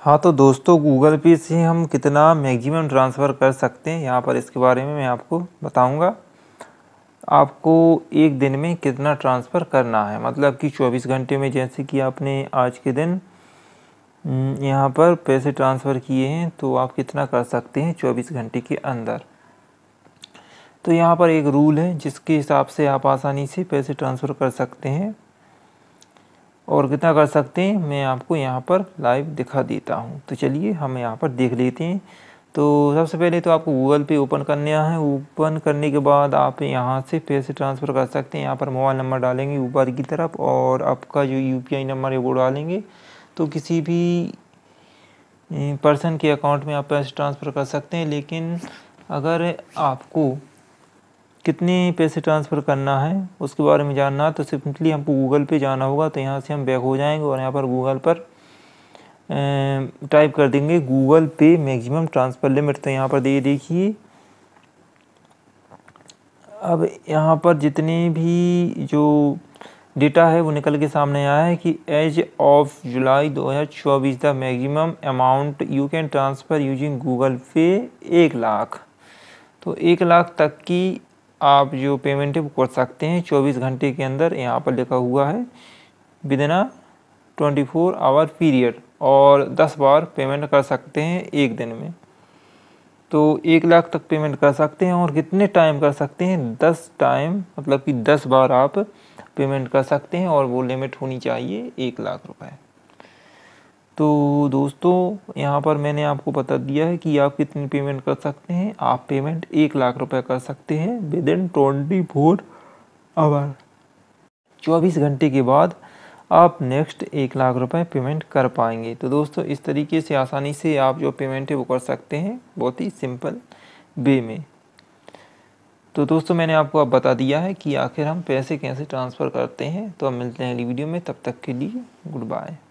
हाँ तो दोस्तों गूगल पे से हम कितना मैक्सिमम ट्रांसफ़र कर सकते हैं यहाँ पर इसके बारे में मैं आपको बताऊँगा आपको एक दिन में कितना ट्रांसफ़र करना है मतलब कि 24 घंटे में जैसे कि आपने आज के दिन हम्म, यहाँ पर पैसे ट्रांसफ़र किए हैं तो आप कितना कर सकते हैं 24 घंटे के अंदर तो यहाँ पर एक रूल है जिसके हिसाब से आप आसानी से पैसे ट्रांसफ़र कर सकते हैं और कितना कर सकते हैं मैं आपको यहाँ पर लाइव दिखा देता हूँ तो चलिए हम यहाँ पर देख लेते हैं तो सबसे पहले तो आपको गूगल पे ओपन करने है ओपन करने के बाद आप यहाँ से पैसे ट्रांसफ़र कर सकते हैं यहाँ पर मोबाइल नंबर डालेंगे ऊपर की तरफ और आपका जो यू नंबर है वो डालेंगे तो किसी भी पर्सन के अकाउंट में आप पैसे ट्रांसफ़र कर सकते हैं लेकिन अगर आपको कितने पैसे ट्रांसफ़र करना है उसके बारे में जानना है तो सिंपली हमको गूगल पे जाना होगा तो यहाँ से हम बैक हो जाएंगे और यहाँ पर गूगल पर टाइप कर देंगे गूगल पे मैक्सिमम ट्रांसफ़र लिमिट तो यहाँ पर दे देखिए अब यहाँ पर जितने भी जो डेटा है वो निकल के सामने आया है कि as of July 2024 the maximum amount you can transfer using Google Pay एक लाख तो एक लाख तक की आप जो पेमेंट है वो कर सकते हैं चौबीस घंटे के अंदर यहाँ पर लिखा हुआ है within twenty four hour period और दस बार पेमेंट कर सकते हैं एक दिन में तो एक लाख तक पेमेंट कर सकते हैं और कितने टाइम कर सकते हैं दस टाइम मतलब कि दस बार आप पेमेंट कर सकते हैं और वो लिमिट होनी चाहिए एक लाख रुपए तो दोस्तों यहाँ पर मैंने आपको बता दिया है कि आप कितनी पेमेंट कर सकते हैं आप पेमेंट एक लाख रुपए कर सकते हैं within twenty four hour चौबीस घंटे के बाद आप नेक्स्ट एक लाख रुपए पेमेंट कर पाएंगे तो दोस्तों इस तरीके से आसानी से आप जो पेमेंट है वो कर सकते हैं बहुत ही सिंपल वे में तो दोस्तों मैंने आपको अब बता दिया है कि आखिर हम पैसे कैसे ट्रांसफ़र करते हैं तो अब मिलते हैं अगली वीडियो में तब तक के लिए गुड बाय